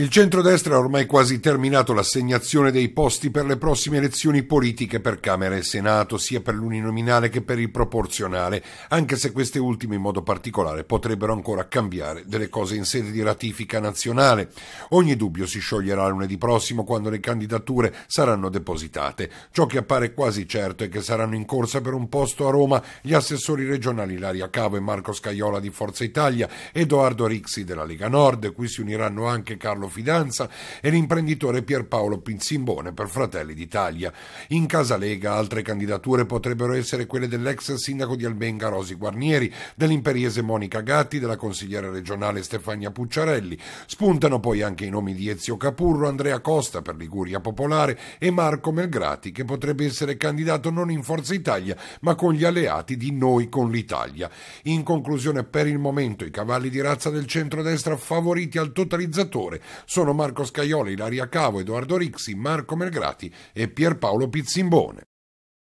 Il centrodestra ha ormai quasi terminato l'assegnazione dei posti per le prossime elezioni politiche per Camera e Senato, sia per l'uninominale che per il proporzionale, anche se queste ultime in modo particolare potrebbero ancora cambiare delle cose in sede di ratifica nazionale. Ogni dubbio si scioglierà lunedì prossimo quando le candidature saranno depositate. Ciò che appare quasi certo è che saranno in corsa per un posto a Roma gli assessori regionali Laria Cavo e Marco Scaiola di Forza Italia, Edoardo Rixi della Lega Nord, cui si uniranno anche Carlo Profidanza e l'imprenditore Pierpaolo Pinzimbone per Fratelli d'Italia. In Casa Lega altre candidature potrebbero essere quelle dell'ex sindaco di Albenga Rosi Guarnieri, dell'imperiese Monica Gatti, della consigliera regionale Stefania Pucciarelli. Spuntano poi anche i nomi di Ezio Capurro, Andrea Costa per Liguria Popolare e Marco Melgrati che potrebbe essere candidato non in Forza Italia ma con gli alleati di Noi con l'Italia. In conclusione per il momento i cavalli di razza del centrodestra favoriti al totalizzatore sono Marco Scaioli, Laria Cavo, Edoardo Rixi, Marco Melgrati e Pierpaolo Pizzimbone.